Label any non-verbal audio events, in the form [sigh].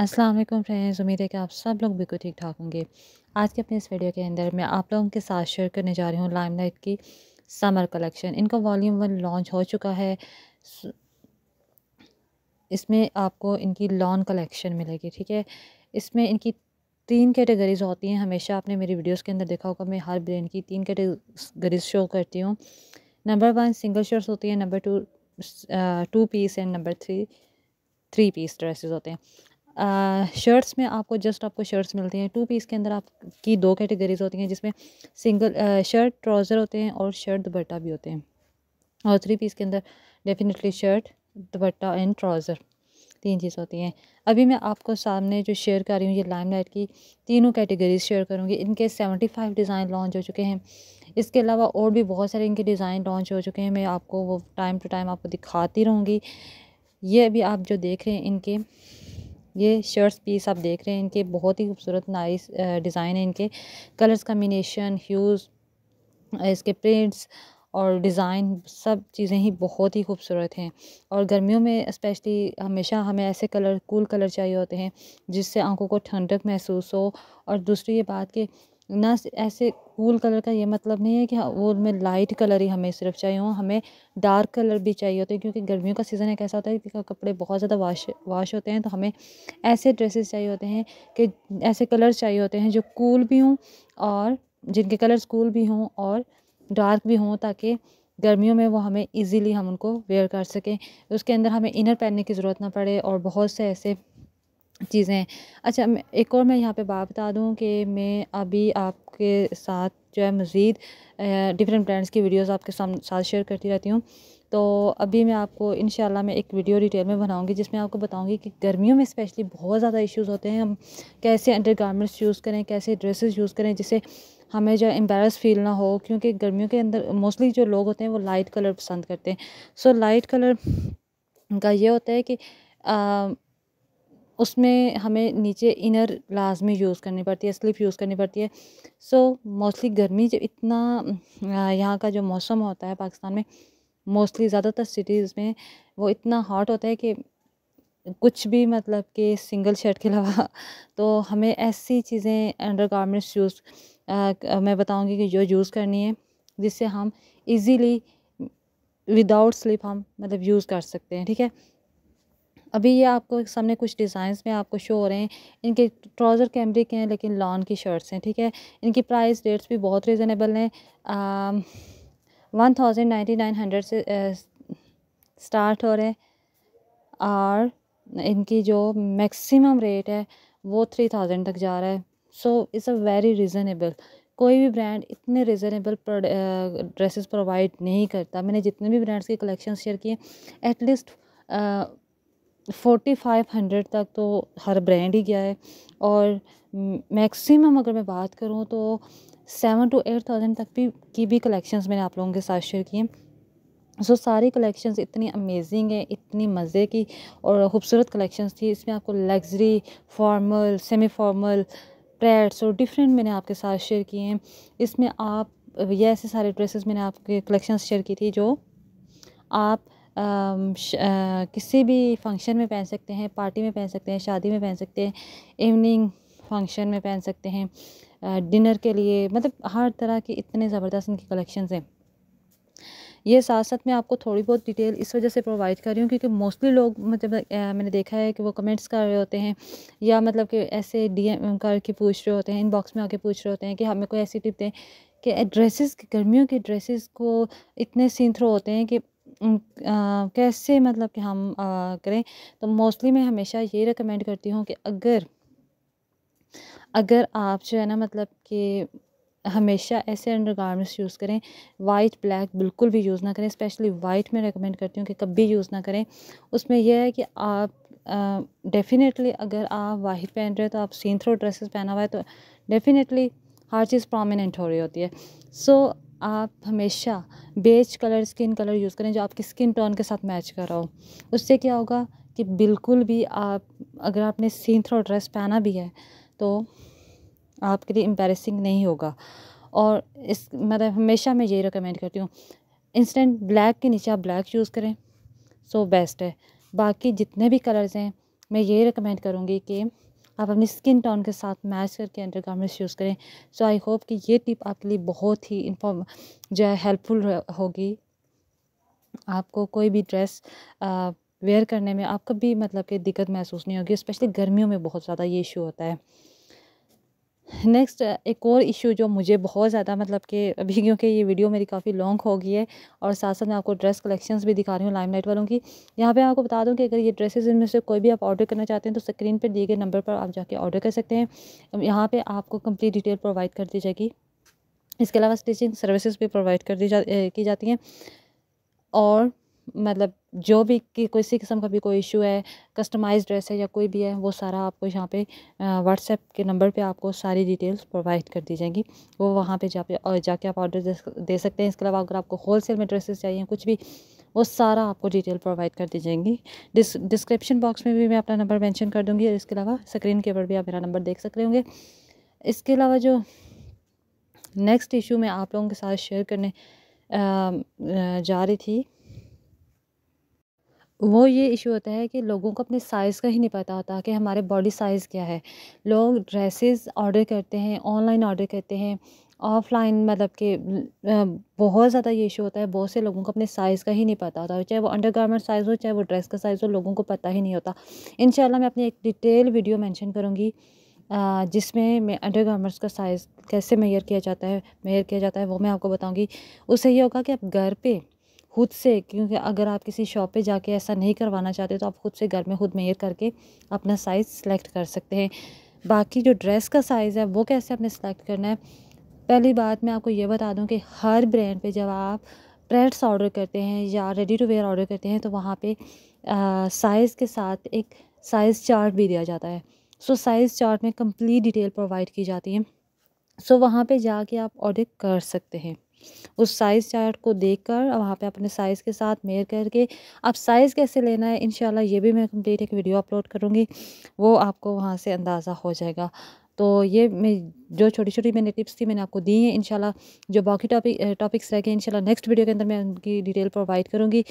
अस्सलाम वालेकुम फ्रेंड्स उम्मीद है कि आप सब लोग बिल्कुल ठीक ठाक होंगे आज के अपने इस वीडियो के अंदर मैं आप लोगों के साथ शेयर करने जा रही हूँ लाइमलाइट की समर कलेक्शन इनका वॉल्यूम वन लॉन्च हो चुका है इसमें आपको इनकी लॉन कलेक्शन मिलेगी ठीक है इसमें इनकी तीन कैटेगरीज होती हैं हमेशा आपने मेरी वीडियोज़ के अंदर देखा होगा मैं हर ब्रांड की तीन कैटेगरीज शो करती हूँ नंबर वन सिंगल शर्ट्स होती हैं number two two piece and number three three piece dresses होते हैं शर्ट्स में आपको जस्ट आपको शर्ट्स मिलती हैं टू पीस के अंदर आपकी दो कैटेगरीज होती हैं जिसमें सिंगल शर्ट ट्राउज़र होते हैं और शर्ट दुपट्टा भी होते हैं और थ्री पीस के अंदर definitely shirt dupatta and trouser तीन चीज़ होती हैं अभी मैं आपको सामने जो शेयर कर रही हूँ ये लाइम लाइट की तीनों कैटेगरीज शेयर करूँगी इनके सेवेंटी फाइव डिज़ाइन लॉन्च हो चुके हैं इसके अलावा और भी बहुत सारे इनके डिज़ाइन लॉन्च हो चुके हैं मैं आपको वो टाइम टू टाइम आपको दिखाती रहूँगी ये अभी आप जो देख रहे हैं इनके ये शर्ट्स पीस आप देख रहे हैं इनके बहुत ही खूबसूरत नाइस डिज़ाइन है इनके कलर्स कम्बिनेशन ह्यूज़ इसके प्रिंट्स और डिज़ाइन सब चीज़ें ही बहुत ही खूबसूरत हैं और गर्मियों में स्पेशली हमेशा हमें ऐसे कलर कूल कलर चाहिए होते हैं जिससे आंखों को ठंडक महसूस हो और दूसरी ये बात कि ना ऐसे कूल कलर का ये मतलब नहीं है कि हाँ, वो में लाइट कलर ही हमें सिर्फ चाहिए हो हमें डार्क कलर भी चाहिए होते हैं क्योंकि गर्मियों का सीज़न एक ऐसा होता है कि कपड़े बहुत ज़्यादा वाश वाश होते हैं तो हमें ऐसे ड्रेसेस चाहिए होते हैं कि ऐसे कलर्स चाहिए होते हैं जो कूल भी हों और जिनके कलर्स कूल भी हों और डार्क भी हों ताकि गर्मियों में वो हमें ईज़िली हम उनको वेयर कर सकें उसके अंदर हमें इनर पहनने की ज़रूरत ना पड़े और बहुत से ऐसे चीज़ें अच्छा मैं एक और मैं यहाँ पे बात बता दूँ कि मैं अभी आपके साथ जो है मज़ीद डिफरेंट ब्रांड्स की वीडियोस आपके साथ शेयर करती रहती हूँ तो अभी मैं आपको इन मैं एक वीडियो डिटेल में बनाऊंगी जिसमें आपको बताऊंगी कि गर्मियों में स्पेशली बहुत ज़्यादा इश्यूज़ होते हैं हम कैसे अंडर यूज़ करें कैसे ड्रेसेस यूज़ करें जिससे हमें जो एम्बेरस फील ना हो क्योंकि गर्मियों के अंदर मोस्टली जो लोग होते हैं वो लाइट कलर पसंद करते हैं सो लाइट कलर का ये होता है कि आ, उसमें हमें नीचे इनर लाजमी यूज़ करनी पड़ती है स्लिप यूज़ करनी पड़ती है सो मोस्टली गर्मी जब इतना यहाँ का जो मौसम होता है पाकिस्तान में मोस्टली ज़्यादातर सिटीज़ में वो इतना हॉट होता है कि कुछ भी मतलब कि सिंगल शर्ट के अलावा [laughs] तो हमें ऐसी चीज़ें अंडर गारमेंट्स यूज़ मैं बताऊँगी कि जो यूज़ करनी है जिससे हम इजीली विदाउट स्लिप हम मतलब यूज़ कर सकते हैं ठीक है अभी ये आपको सामने कुछ डिज़ाइंस में आपको शो हो रहे हैं इनके ट्राउज़र कैमरे के हैं लेकिन लॉन की शर्ट्स हैं ठीक है इनकी प्राइस रेट्स भी बहुत रिजनेबल हैं one thousand ninety nine hundred से स्टार्ट हो रहे हैं और इनकी जो मैक्सिमम रेट है वो थ्री थाउजेंड तक जा रहा है so it's a very reasonable कोई भी ब्रांड इतने रिजनेबल ड्रेसेस प्रोवाइड नहीं करता मैंने जितने भी ब्रांड्स के कलेक्शन शेयर किए एटलीस्ट फ़ोर्टी फ़ाइव हंड्रेड तक तो हर ब्रांड ही गया है और मैक्सिमम अगर मैं बात करूँ तो सेवन टू एट थाउजेंड तक भी की भी कलेक्शंस मैंने आप लोगों के साथ शेयर किए सो सारी कलेक्शंस इतनी अमेजिंग है इतनी मज़े की और खूबसूरत कलेक्शंस थी इसमें आपको luxury formal semi formal prets और डिफरेंट मैंने आपके साथ शेयर किए हैं इसमें आप ये ऐसे सारे ड्रेसेस मैंने आपके कलेक्शंस शेयर की थी जो आप किसी भी फंक्शन में पहन सकते हैं पार्टी में पहन सकते हैं शादी में पहन सकते हैं इवनिंग फंक्शन में पहन सकते हैं डिनर के लिए मतलब हर तरह के इतने ज़बरदस्त इनकी कलेक्शन हैं ये साथ साथ मैं आपको थोड़ी बहुत डिटेल इस वजह से प्रोवाइड कर रही हूँ क्योंकि मोस्टली लोग मतलब आ, मैंने देखा है कि वो कमेंट्स कर रहे होते हैं या मतलब कि ऐसे डीएम करके पूछ रहे होते हैं इनबॉक्स में आके पूछ रहे होते हैं कि हमें कोई ऐसी टिप दें कि ड्रेसेस गर्मियों के ड्रेसेस को इतने सीन थ्रो होते हैं कि कैसे मतलब कि हम करें तो मोस्टली मैं हमेशा ये रिकमेंड करती हूँ कि अगर अगर आप जो है ना मतलब कि हमेशा ऐसे अंडर गारमेंट्स यूज़ करें वाइट ब्लैक बिल्कुल भी यूज़ ना करें स्पेशली वाइट में रेकमेंड करती हूँ कि कभी यूज़ ना करें उसमें यह है कि आप डेफ़िनेटली अगर आप वाइट पहन रहे हो तो आप सीन थ्रो ड्रेसेस पहना हुआ है तो डेफ़िनेटली हर चीज़ प्रोमिनेंट हो रही होती है सो so, आप हमेशा beige colour skin colour use करें जो आपकी स्किन टोन के साथ मैच कर रहा हो उससे क्या होगा कि बिल्कुल भी आप अगर आपने सीन थ्रो ड्रेस पहना भी है तो आपके लिए एम्बेसिंग नहीं होगा और इस मतलब हमेशा मैं यही रिकमेंड करती हूँ इंस्टेंट ब्लैक के नीचे आप ब्लैक यूज़ करें सो बेस्ट है बाकी जितने भी कलर्स हैं मैं यही रिकमेंड करूँगी कि आप अपनी स्किन टोन के साथ मैच करके अंडर गारमेंट्स यूज़ करें सो आई होप कि ये टिप आपके लिए बहुत ही इन्फॉर्म जो है हेल्पफुल होगी आपको कोई भी ड्रेस वेयर करने में आपको भी मतलब कि दिक्कत महसूस नहीं होगी स्पेशली गर्मियों में बहुत ज़्यादा ये इशू होता है नेक्स्ट uh, एक और इशू जो मुझे बहुत ज़्यादा मतलब कि अभी [laughs] क्योंकि ये वीडियो मेरी काफ़ी लॉन्ग हो गई है और साथ साथ मैं आपको ड्रेस कलेक्शंस भी दिखा रही हूँ लाइमलाइट वालों की यहाँ पे आपको बता दूँ कि अगर ये ड्रेसेस इनमें से कोई भी आप ऑर्डर करना चाहते हैं तो स्क्रीन पर दिए गए नंबर पर आप जाके ऑर्डर कर सकते हैं यहाँ पर आपको कम्प्लीट डिटेल प्रोवाइड कर दी जाएगी इसके अलावा स्टिचिंग सर्विसेज भी प्रोवाइड कर दी जा की जाती हैं और मतलब जो भी कि किसी किस्म का भी कोई इशू है कस्टमाइज ड्रेस है या कोई भी है वो सारा आपको यहाँ पे व्हाट्सएप के नंबर पे आपको सारी डिटेल्स प्रोवाइड कर दी जाएंगी वो वहाँ पे जा पे जाके आप ऑर्डर दे सकते हैं इसके अलावा अगर आपको होल सेल में ड्रेसेस चाहिए कुछ भी वो सारा आपको डिटेल प्रोवाइड कर दी जाएंगी डिस डिस्क्रिप्शन बॉक्स में भी मैं अपना नंबर मैंशन कर दूँगी और इसके अलावा स्क्रीन के ऊपर भी आप मेरा नंबर देख सक रहे होंगे इसके अलावा जो नेक्स्ट इशू मैं आप लोगों के साथ शेयर करने जा रही थी वो ये इशू होता है कि लोगों को अपने साइज़ का ही नहीं पता होता कि हमारे बॉडी साइज़ क्या है लोग ड्रेसेस ऑर्डर करते हैं ऑनलाइन ऑर्डर करते हैं ऑफ़लाइन मतलब कि बहुत ज़्यादा ये इशू होता है बहुत से लोगों को अपने साइज़ का ही नहीं पता होता चाहे वो अंडर गारमेंट साइज़ हो चाहे वो ड्रेस का साइज़ हो लोगों को पता ही नहीं होता इन मैं अपनी एक डिटेल वीडियो मैंशन करूँगी जिसमें मैं अंडर गारमेंट्स का साइज़ कैसे मैयर किया जाता है मेयर किया जाता है वो मैं आपको बताऊँगी उससे ये होगा कि आप घर पर खुद से क्योंकि अगर आप किसी शॉप पे जाके ऐसा नहीं करवाना चाहते तो आप खुद से घर में खुद मेयर करके अपना साइज़ सेलेक्ट कर सकते हैं बाकी जो ड्रेस का साइज़ है वो कैसे आपने सेलेक्ट करना है पहली बात मैं आपको ये बता दूँ कि हर ब्रांड पर जब आप प्रेड्स ऑर्डर करते हैं या रेडी टू वेयर ऑर्डर करते हैं तो वहाँ पर साइज़ के साथ एक साइज़ चार्ट भी दिया जाता है सो साइज़ चार्ट में कंप्लीट डिटेल प्रोवाइड की जाती है सो वहाँ पे जाके आप ऑर्डर कर सकते हैं उस साइज़ चार्ट को देखकर वहाँ पर अपने साइज़ के साथ मेयर करके आप साइज़ कैसे लेना है इन ये भी मैं कम्प्लीट एक वीडियो अपलोड करूँगी वो आपको वहाँ से अंदाज़ा हो जाएगा तो ये मैं जो छोटी छोटी मैंने टिप्स थी मैंने आपको दी हैं इन जो बाकी टॉपिक टॉपिक्स रह गए इंशाल्लाह नेक्स्ट वीडियो के अंदर मैं उनकी डिटेल प्रोवाइड करूँगी